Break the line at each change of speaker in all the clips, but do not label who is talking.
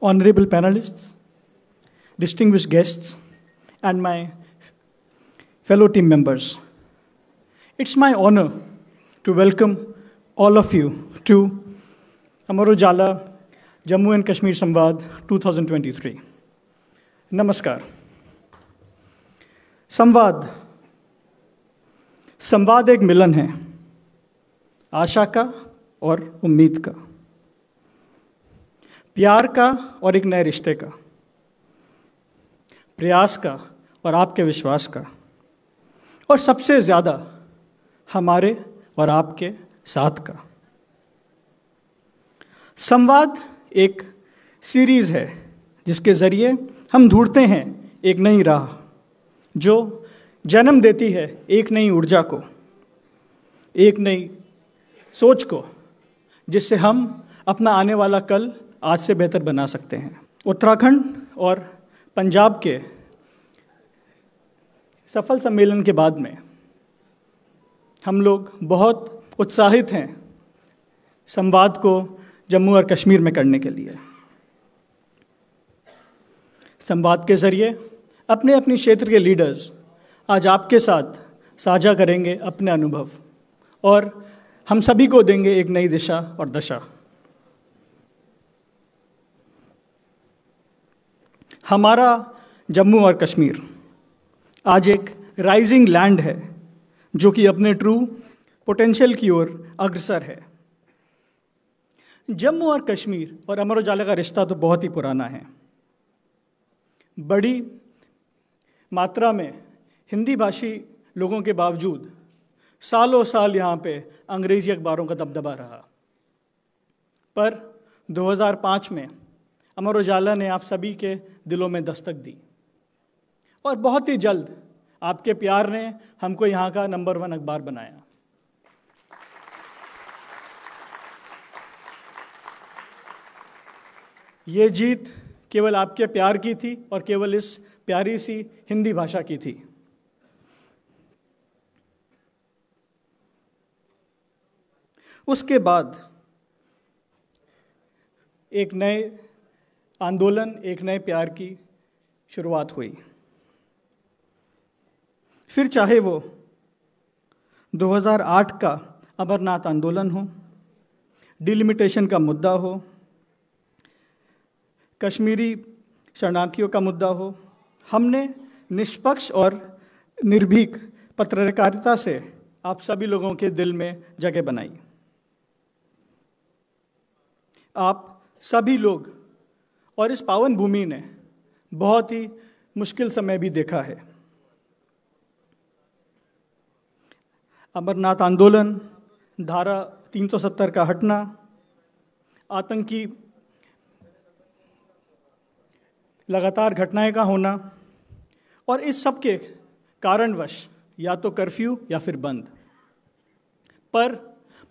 honorable panelists, distinguished guests, and my fellow team members. It's my honor to welcome all of you to Amar Ujala Jammu and Kashmir Samvad 2023. Namaskar. संवाद संवाद एक मिलन है आशा का और उम्मीद का प्यार का और एक नए रिश्ते का प्रयास का और आपके विश्वास का और सबसे ज़्यादा हमारे और आपके साथ का संवाद एक सीरीज़ है जिसके ज़रिए हम ढूंढते हैं एक नई राह जो जन्म देती है एक नई ऊर्जा को एक नई सोच को जिससे हम अपना आने वाला कल आज से बेहतर बना सकते हैं उत्तराखंड और पंजाब के सफल सम्मेलन के बाद में हम लोग बहुत उत्साहित हैं संवाद को जम्मू और कश्मीर में करने के लिए संवाद के ज़रिए अपने अपने क्षेत्र के लीडर्स आज आपके साथ साझा करेंगे अपने अनुभव और हम सभी को देंगे एक नई दिशा और दशा हमारा जम्मू और कश्मीर आज एक राइजिंग लैंड है जो कि अपने ट्रू पोटेंशियल की ओर अग्रसर है जम्मू और कश्मीर और अमर उजाला का रिश्ता तो बहुत ही पुराना है बड़ी मात्रा में हिंदी भाषी लोगों के बावजूद सालों साल यहाँ पे अंग्रेज़ी अखबारों का दबदबा रहा पर 2005 में अमर उजाला ने आप सभी के दिलों में दस्तक दी और बहुत ही जल्द आपके प्यार ने हमको यहाँ का नंबर वन अखबार बनाया ये जीत केवल आपके प्यार की थी और केवल इस प्यारी सी हिंदी भाषा की थी उसके बाद एक नए आंदोलन एक नए प्यार की शुरुआत हुई फिर चाहे वो 2008 का अमरनाथ आंदोलन हो डिलिमिटेशन का मुद्दा हो कश्मीरी शरणार्थियों का मुद्दा हो हमने निष्पक्ष और निर्भीक पत्रकारिता से आप सभी लोगों के दिल में जगह बनाई आप सभी लोग और इस पावन भूमि ने बहुत ही मुश्किल समय भी देखा है अमरनाथ आंदोलन धारा 370 का हटना आतंकी लगातार घटनाएं का होना और इस सब के कारणवश या तो कर्फ्यू या फिर बंद पर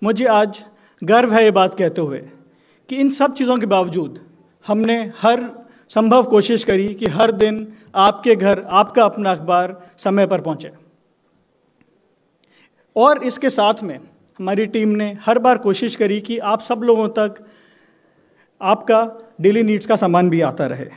मुझे आज गर्व है ये बात कहते हुए कि इन सब चीज़ों के बावजूद हमने हर संभव कोशिश करी कि हर दिन आपके घर आपका अपना अखबार समय पर पहुंचे और इसके साथ में हमारी टीम ने हर बार कोशिश करी कि आप सब लोगों तक आपका डेली नीड्स का सामान भी आता रहे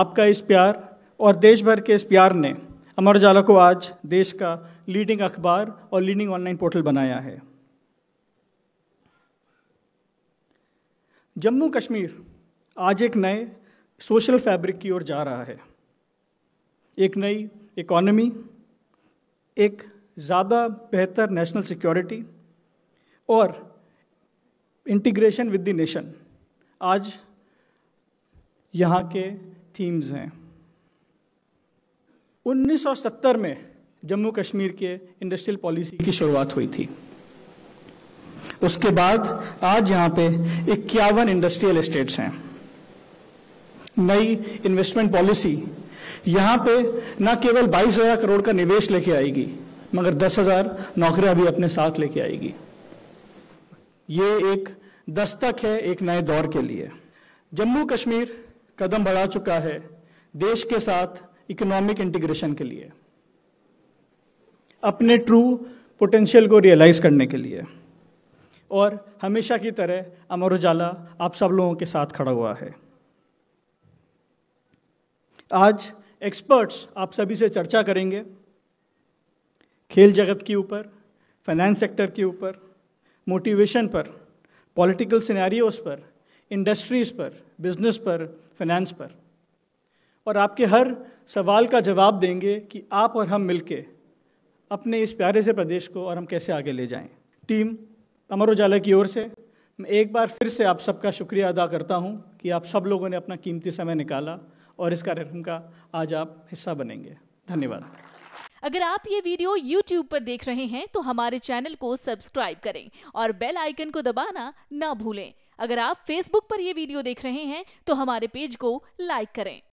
आपका इस प्यार और देश भर के इस प्यार ने अमर उजाला को आज देश का लीडिंग अखबार और लीडिंग ऑनलाइन पोर्टल बनाया है जम्मू कश्मीर आज एक नए सोशल फैब्रिक की ओर जा रहा है एक नई इकॉनमी एक ज़्यादा बेहतर नेशनल सिक्योरिटी और इंटीग्रेशन विद द नेशन आज यहाँ के थीम्स हैं 1970 में जम्मू कश्मीर के इंडस्ट्रियल पॉलिसी की शुरुआत हुई थी उसके बाद आज यहाँ पे इक्यावन इंडस्ट्रियल एस्टेट्स हैं नई इन्वेस्टमेंट पॉलिसी यहाँ पे न केवल बाईस हजार करोड़ का निवेश लेके आएगी मगर दस हजार नौकरियां भी अपने साथ लेके आएगी ये एक दस्तक है एक नए दौर के लिए जम्मू कश्मीर कदम बढ़ा चुका है देश के साथ इकोनॉमिक इंटीग्रेशन के लिए अपने ट्रू पोटेंशियल को रियलाइज करने के लिए और हमेशा की तरह अमर उजाला आप सब लोगों के साथ खड़ा हुआ है आज एक्सपर्ट्स आप सभी से चर्चा करेंगे खेल जगत के ऊपर फाइनेंस सेक्टर के ऊपर मोटिवेशन पर पॉलिटिकल सिनेरियोस पर इंडस्ट्रीज़ पर बिजनेस पर फाइनेंस पर और आपके हर सवाल का जवाब देंगे कि आप और हम मिलके अपने इस प्यारे से प्रदेश को और हम कैसे आगे ले जाएं। टीम अमर उजाला की ओर से मैं एक बार फिर से आप सबका शुक्रिया अदा करता हूं कि आप सब लोगों ने अपना कीमती समय निकाला और इस कार्यक्रम का आज आप हिस्सा बनेंगे धन्यवाद अगर आप ये वीडियो YouTube पर देख रहे हैं तो हमारे चैनल को सब्सक्राइब करें और बेल आइकन को दबाना ना भूलें अगर आप Facebook पर यह वीडियो देख रहे हैं तो हमारे पेज को लाइक करें